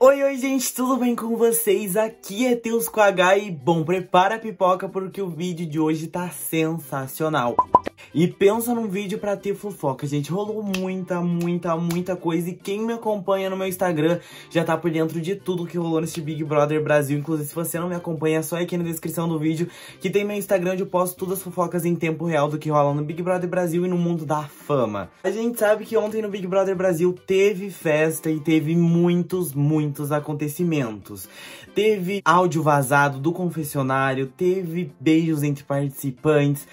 Oi, oi, gente, tudo bem com vocês? Aqui é Teus com H e, bom, prepara a pipoca porque o vídeo de hoje tá sensacional. E pensa num vídeo pra ter fofoca, gente. Rolou muita, muita, muita coisa. E quem me acompanha no meu Instagram já tá por dentro de tudo que rolou nesse Big Brother Brasil. Inclusive, se você não me acompanha, é só aqui na descrição do vídeo que tem meu Instagram onde eu posto todas as fofocas em tempo real do que rola no Big Brother Brasil e no mundo da fama. A gente sabe que ontem no Big Brother Brasil teve festa e teve muitos, muitos acontecimentos. Teve áudio vazado do confessionário, teve beijos entre participantes,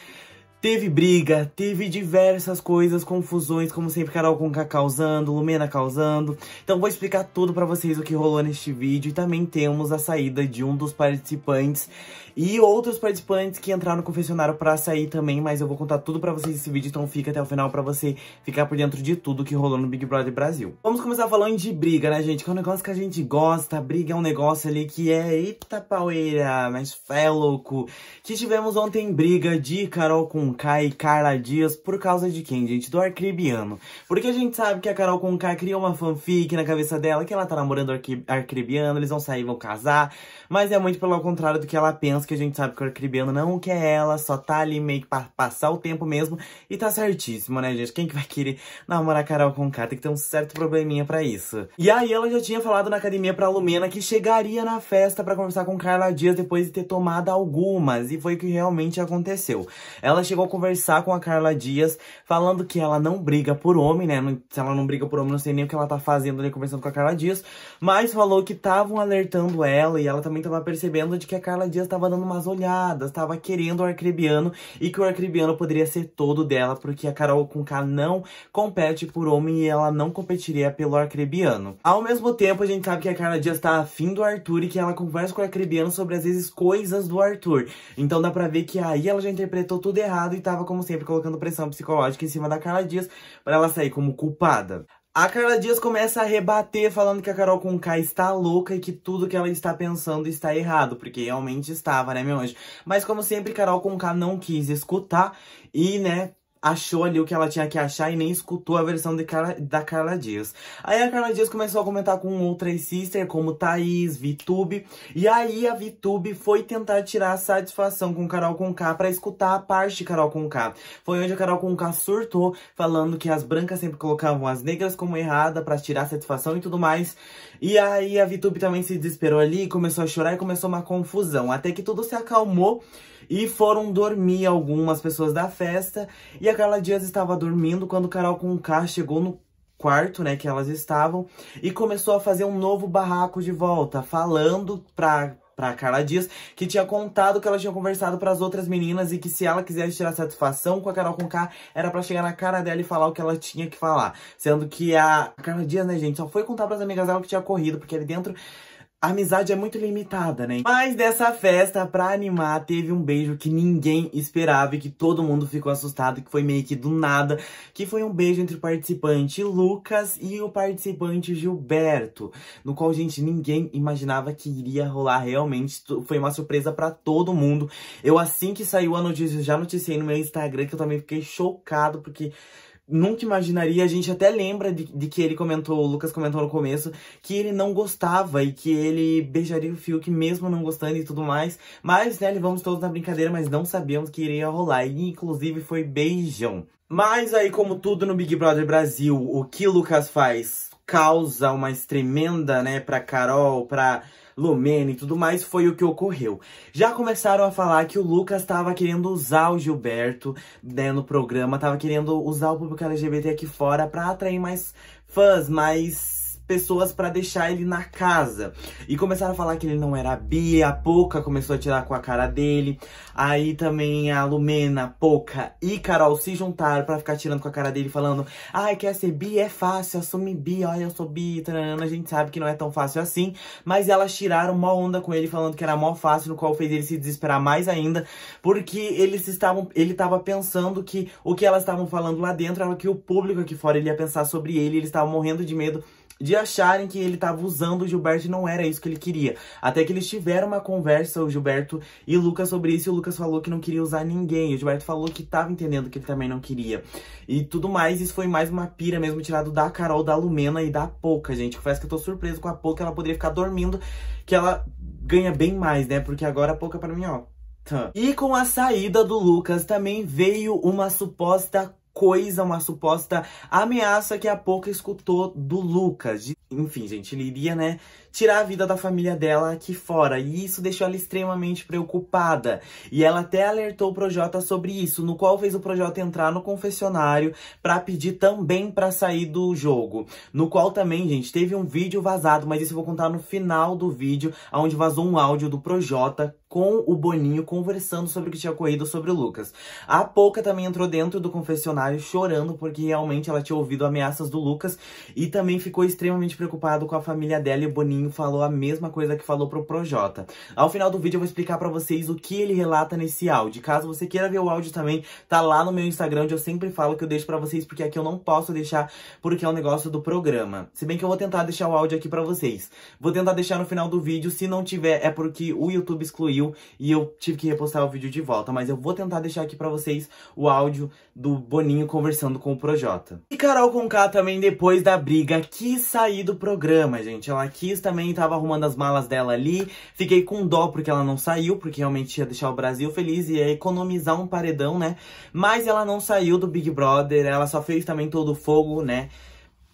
Teve briga, teve diversas coisas, confusões, como sempre, Carol com causando, Lumena causando. Então vou explicar tudo para vocês o que rolou neste vídeo. E também temos a saída de um dos participantes e outros participantes que entraram no confessionário para sair também, mas eu vou contar tudo para vocês nesse vídeo, então fica até o final para você ficar por dentro de tudo que rolou no Big Brother Brasil. Vamos começar falando de briga, né, gente? Que é um negócio que a gente gosta, briga é um negócio ali que é eita paueira, mas fé louco. Que tivemos ontem briga de Carol com Conká e Carla Dias por causa de quem, gente? Do Arcrebiano. Porque a gente sabe que a Carol Conká criou uma fanfic na cabeça dela, que ela tá namorando o Arque Arcrebiano, eles vão sair, vão casar. Mas é muito pelo contrário do que ela pensa, que a gente sabe que o Arcrebiano não quer ela, só tá ali meio que pra passar o tempo mesmo. E tá certíssimo, né, gente? Quem que vai querer namorar a Carol Conká? Tem que ter um certo probleminha pra isso. E aí ela já tinha falado na academia pra Lumena que chegaria na festa pra conversar com Carla Dias depois de ter tomado algumas. E foi o que realmente aconteceu. Ela chegou vou conversar com a Carla Dias, falando que ela não briga por homem, né? Se ela não briga por homem, não sei nem o que ela tá fazendo ali conversando com a Carla Dias. Mas falou que estavam alertando ela e ela também tava percebendo de que a Carla Dias tava dando umas olhadas, tava querendo o arcrebiano e que o arcrebiano poderia ser todo dela, porque a Carol com K não compete por homem e ela não competiria pelo arcrebiano. Ao mesmo tempo, a gente sabe que a Carla Dias tá afim do Arthur e que ela conversa com o arcrebiano sobre, às vezes, coisas do Arthur. Então dá pra ver que aí ela já interpretou tudo errado e tava, como sempre, colocando pressão psicológica em cima da Carla Dias para ela sair como culpada. A Carla Dias começa a rebater falando que a Carol Conká está louca e que tudo que ela está pensando está errado, porque realmente estava, né, meu anjo? Mas como sempre, Carol Conká não quis escutar e, né, achou ali o que ela tinha que achar e nem escutou a versão de Carla, da Carla Dias. Aí a Carla Dias começou a comentar com outras sisters, como Thaís, Vitube. E aí a Vitube foi tentar tirar a satisfação com o Carol Conká pra escutar a parte de Carol Conká. Foi onde a Carol Conká surtou, falando que as brancas sempre colocavam as negras como errada pra tirar a satisfação e tudo mais. E aí a Vitube também se desesperou ali, começou a chorar e começou uma confusão. Até que tudo se acalmou. E foram dormir algumas pessoas da festa. E a Carla Dias estava dormindo quando Carol com K chegou no quarto, né, que elas estavam, e começou a fazer um novo barraco de volta, falando pra pra Carla Dias, que tinha contado que ela tinha conversado para as outras meninas e que se ela quisesse tirar satisfação com a Carol Conká, era para chegar na cara dela e falar o que ela tinha que falar. Sendo que a Carla Dias, né, gente, só foi contar para as amigas dela que tinha corrido, porque ali dentro a amizade é muito limitada, né? Mas dessa festa, pra animar, teve um beijo que ninguém esperava e que todo mundo ficou assustado, que foi meio que do nada, que foi um beijo entre o participante Lucas e o participante Gilberto, no qual, gente, ninguém imaginava que iria rolar realmente, foi uma surpresa pra todo mundo. Eu, assim que saiu a notícia, já noticiei no meu Instagram, que eu também fiquei chocado, porque nunca imaginaria. A gente até lembra de, de, que ele comentou, o Lucas comentou no começo, que ele não gostava e que ele beijaria o Fiuk mesmo não gostando e tudo mais. Mas, né, levamos todos na brincadeira, mas não sabíamos que iria rolar. E, inclusive, foi beijão. Mas aí, como tudo no Big Brother Brasil, o que Lucas faz causa uma tremenda, né, pra Carol, pra Lumena e tudo mais, foi o que ocorreu. Já começaram a falar que o Lucas estava querendo usar o Gilberto né, no programa, estava querendo usar o público LGBT aqui fora para atrair mais fãs, mais pessoas para deixar ele na casa. E começaram a falar que ele não era bi, a Poca começou a tirar com a cara dele. Aí também a Lumena, Poca e Carol se juntaram para ficar tirando com a cara dele, falando: ai, quer ser bi? É fácil, assume bi, olha, eu sou bi, A gente sabe que não é tão fácil assim. Mas elas tiraram uma onda com ele, falando que era mó fácil, no qual fez ele se desesperar mais ainda, porque eles estavam, ele estava pensando que o que elas estavam falando lá dentro era o que o público aqui fora ia pensar sobre ele, eles estavam morrendo de medo de acharem que ele tava usando o Gilberto e não era isso que ele queria. Até que eles tiveram uma conversa, o Gilberto e o Lucas, sobre isso, e o Lucas falou que não queria usar ninguém. O Gilberto falou que tava entendendo que ele também não queria. E tudo mais, isso foi mais uma pira mesmo, tirado da Carol, da Lumena e da Pouca, gente. Confesso que eu tô surpreso com a Pouca, ela poderia ficar dormindo, que ela ganha bem mais, né? Porque agora a Pouca pra mim, ó... Tá. E com a saída do Lucas também veio uma suposta coisa, uma suposta ameaça que a pouco escutou do Lucas. Enfim, gente, ele iria, né, tirar a vida da família dela aqui fora. E isso deixou ela extremamente preocupada. E ela até alertou o Projota sobre isso, no qual fez o Projota entrar no confessionário para pedir também para sair do jogo. No qual também, gente, teve um vídeo vazado, mas isso eu vou contar no final do vídeo, onde vazou um áudio do Projota com o Boninho conversando sobre o que tinha ocorrido sobre o Lucas. A Pouca também entrou dentro do confessionário chorando porque realmente ela tinha ouvido ameaças do Lucas e também ficou extremamente preocupado com a família dela e o Boninho falou a mesma coisa que falou pro Projota. Ao final do vídeo eu vou explicar para vocês o que ele relata nesse áudio. Caso você queira ver o áudio também, tá lá no meu Instagram onde eu sempre falo que eu deixo para vocês porque aqui eu não posso deixar porque é um negócio do programa. Se bem que eu vou tentar deixar o áudio aqui para vocês. Vou tentar deixar no final do vídeo, se não tiver é porque o YouTube excluiu e eu tive que repostar o vídeo de volta. Mas eu vou tentar deixar aqui pra vocês o áudio do Boninho conversando com o Projota. E Carol Conká também, depois da briga, quis sair do programa, gente. Ela quis também, tava arrumando as malas dela ali. Fiquei com dó porque ela não saiu, porque realmente ia deixar o Brasil feliz e ia economizar um paredão, né? Mas ela não saiu do Big Brother, ela só fez também todo o fogo, né?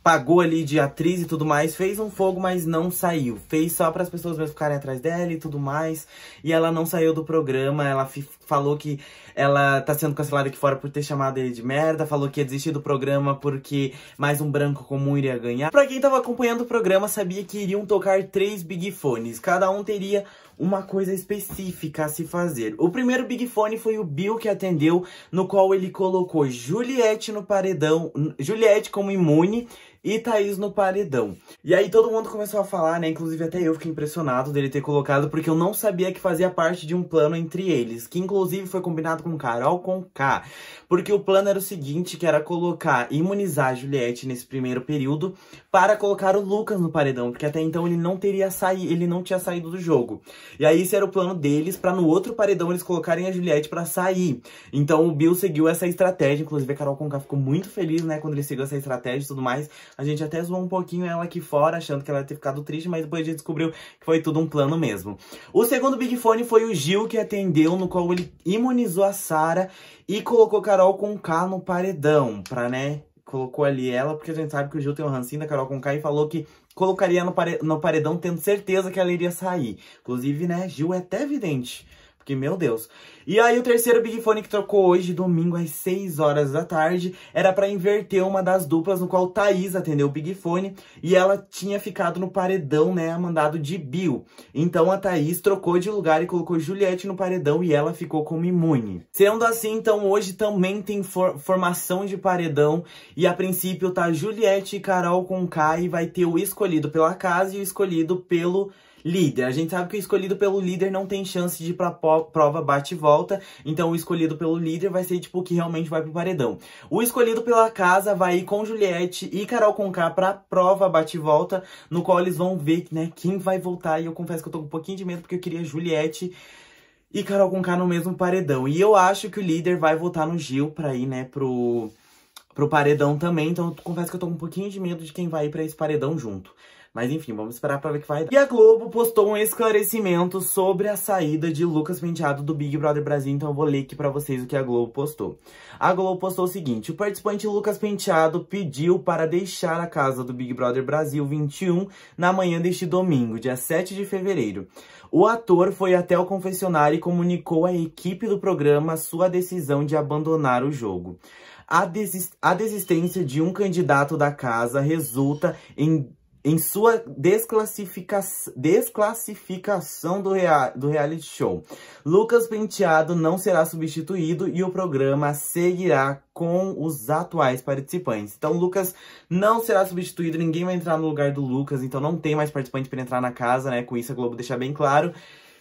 pagou ali de atriz e tudo mais, fez um fogo, mas não saiu. Fez só para as pessoas mesmo ficarem atrás dela e tudo mais. E ela não saiu do programa, ela falou que ela tá sendo cancelada aqui fora por ter chamado ele de merda, falou que ia desistir do programa porque mais um branco comum iria ganhar. Pra quem tava acompanhando o programa, sabia que iriam tocar três Big Fones. Cada um teria uma coisa específica a se fazer. O primeiro Big Fone foi o Bill que atendeu, no qual ele colocou Juliette no paredão, hum, Juliette como imune, e Thaís no paredão. E aí todo mundo começou a falar, né? Inclusive até eu fiquei impressionado dele ter colocado, porque eu não sabia que fazia parte de um plano entre eles, que inclusive foi combinado com Carol com K. Porque o plano era o seguinte, que era colocar, imunizar a Juliette nesse primeiro período para colocar o Lucas no paredão, porque até então ele não teria saído, ele não tinha saído do jogo. E aí esse era o plano deles para no outro paredão eles colocarem a Juliette para sair. Então o Bill seguiu essa estratégia, inclusive a Carol Conká ficou muito feliz, né, quando ele seguiu essa estratégia e tudo mais a gente até zoou um pouquinho ela aqui fora, achando que ela ia ter ficado triste, mas depois a gente descobriu que foi tudo um plano mesmo. O segundo Big Fone foi o Gil que atendeu, no qual ele imunizou a Sara e colocou Carol com K no paredão, pra, né, colocou ali ela, porque a gente sabe que o Gil tem um rancinho da Carol com K e falou que colocaria no, paredão tendo certeza que ela iria sair. Inclusive, né, Gil é até evidente porque, meu Deus. E aí, o terceiro Big Fone que trocou hoje, domingo, às 6 horas da tarde, era para inverter uma das duplas, no qual Thaís atendeu o Big Fone, e ela tinha ficado no paredão, né, mandado de Bill. Então, a Thaís trocou de lugar e colocou Juliette no paredão, e ela ficou como imune. Sendo assim, então, hoje também tem for formação de paredão, e a princípio tá Juliette e Carol com K, e vai ter o escolhido pela casa e o escolhido pelo Líder. A gente sabe que o escolhido pelo líder não tem chance de ir pra prova bate e volta. Então o escolhido pelo líder vai ser, tipo, o que realmente vai pro paredão. O escolhido pela casa vai ir com Juliette e Carol Conká pra prova bate e volta. No qual eles vão ver, né, quem vai voltar. E eu confesso que eu tô com um pouquinho de medo porque eu queria Juliette e Carol Conká no mesmo paredão. E eu acho que o líder vai votar no Gil pra ir, né, pro, pro paredão também. Então, eu confesso que eu tô com um pouquinho de medo de quem vai ir pra esse paredão junto. Mas enfim, vamos esperar pra ver o que vai dar. E a Globo postou um esclarecimento sobre a saída de Lucas Penteado do Big Brother Brasil, então eu vou ler aqui pra vocês o que a Globo postou. A Globo postou o seguinte, o participante Lucas Penteado pediu para deixar a casa do Big Brother Brasil 21 na manhã deste domingo, dia 7 de fevereiro. O ator foi até o confessionário e comunicou à equipe do programa sua decisão de abandonar o jogo. A, desistência de um candidato da casa resulta em em sua desclassifica desclassificação do, rea do reality show. Lucas Penteado não será substituído e o programa seguirá com os atuais participantes. Então, Lucas não será substituído, ninguém vai entrar no lugar do Lucas, então não tem mais participante para entrar na casa, né? Com isso, a Globo deixa bem claro.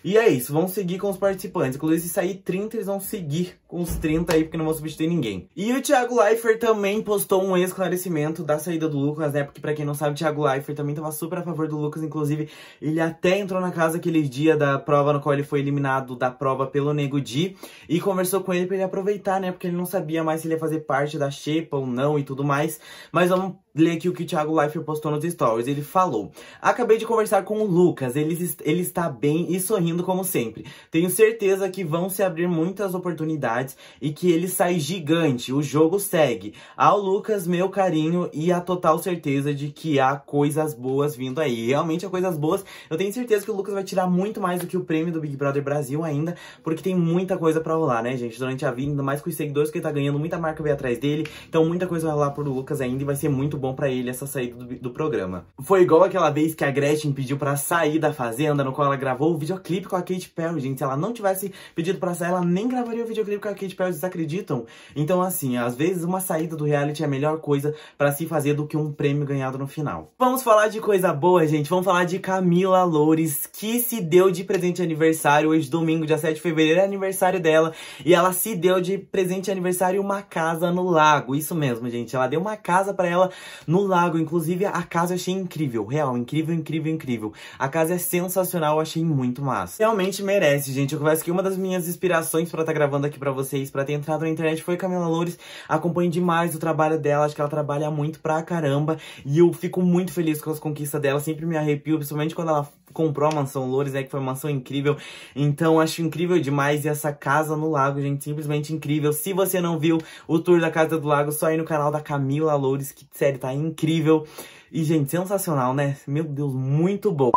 E é isso, vão seguir com os participantes. Inclusive, se sair 30, eles vão seguir com uns 30 aí, porque não vou substituir ninguém. E o Thiago Leifert também postou um esclarecimento da saída do Lucas, né? Porque pra quem não sabe, o Thiago Leifert também tava super a favor do Lucas, inclusive ele até entrou na casa aquele dia da prova no qual ele foi eliminado da prova pelo Nego Di e conversou com ele pra ele aproveitar, né? Porque ele não sabia mais se ele ia fazer parte da Shepa ou não e tudo mais. Mas vamos ler aqui o que o Thiago Leifert postou nos stories. Ele falou: Acabei de conversar com o Lucas, ele, ele está bem e sorrindo como sempre. Tenho certeza que vão se abrir muitas oportunidades e que ele sai gigante. O jogo segue. Ao Lucas, meu carinho e a total certeza de que há coisas boas vindo aí. Realmente há coisas boas. Eu tenho certeza que o Lucas vai tirar muito mais do que o prêmio do Big Brother Brasil ainda, porque tem muita coisa pra rolar, né, gente? Durante a vida, ainda mais com os seguidores que ele tá ganhando, muita marca veio atrás dele. Então muita coisa vai rolar pro Lucas ainda e vai ser muito bom pra ele essa saída do, do programa. Foi igual aquela vez que a Gretchen pediu pra sair da fazenda, no qual ela gravou o videoclipe com a Kate Perry, gente. Se ela não tivesse pedido pra sair, ela nem gravaria o videoclipe com a a Katy Perry desacreditam. Então, assim, às vezes uma saída do reality é a melhor coisa para se fazer do que um prêmio ganhado no final. Vamos falar de coisa boa, gente. Vamos falar de Camila Loures, que se deu de presente de aniversário. Hoje, domingo, dia 7 de fevereiro, é aniversário dela. E ela se deu de presente de aniversário uma casa no lago. Isso mesmo, gente. Ela deu uma casa para ela no lago. Inclusive, a casa eu achei incrível. Real, incrível, incrível, incrível. A casa é sensacional, eu achei muito massa. Realmente merece, gente. Eu converso que uma das minhas inspirações para estar tá gravando aqui pra vocês vocês para ter entrado na internet foi Camila Loures. Acompanho demais o trabalho dela, acho que ela trabalha muito pra caramba. E eu fico muito feliz com as conquistas dela, sempre me arrepio, principalmente quando ela comprou a mansão Loures, né, que foi uma mansão incrível. Então, acho incrível demais e essa casa no lago, gente, simplesmente incrível. Se você não viu o tour da Casa do Lago, só aí no canal da Camila Loures, que série tá incrível. E, gente, sensacional, né? Meu Deus, muito bom.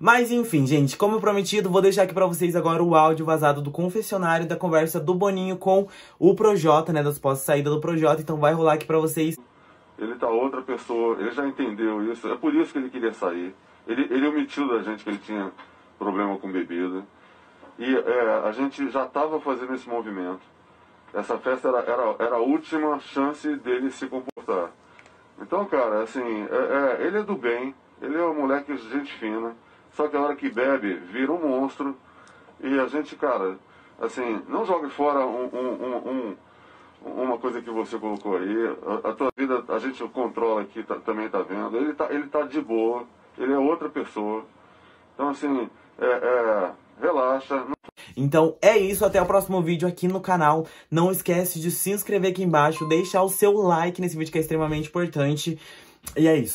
Mas enfim, gente, como prometido, vou deixar aqui pra vocês agora o áudio vazado do confessionário da conversa do Boninho com o Projota, né? Das pós saída do Projota, então vai rolar aqui pra vocês. Ele tá outra pessoa, ele já entendeu isso, é por isso que ele queria sair. Ele, ele omitiu da gente que ele tinha problema com bebida. E é, a gente já estava fazendo esse movimento. Essa festa era, era, era a última chance dele se comportar. Então, cara, assim, é, é, ele é do bem, ele é um moleque de gente fina, só que a hora que bebe, vira um monstro. E a gente, cara, assim, não jogue fora um, um, um, uma coisa que você colocou aí. A, a tua vida, a gente controla aqui, tá, também tá vendo. Ele tá, ele tá de boa, ele é outra pessoa. Então, assim, é, é relaxa. Então é isso, até o próximo vídeo aqui no canal. Não esquece de se inscrever aqui embaixo, deixar o seu like nesse vídeo que é extremamente importante. E é isso.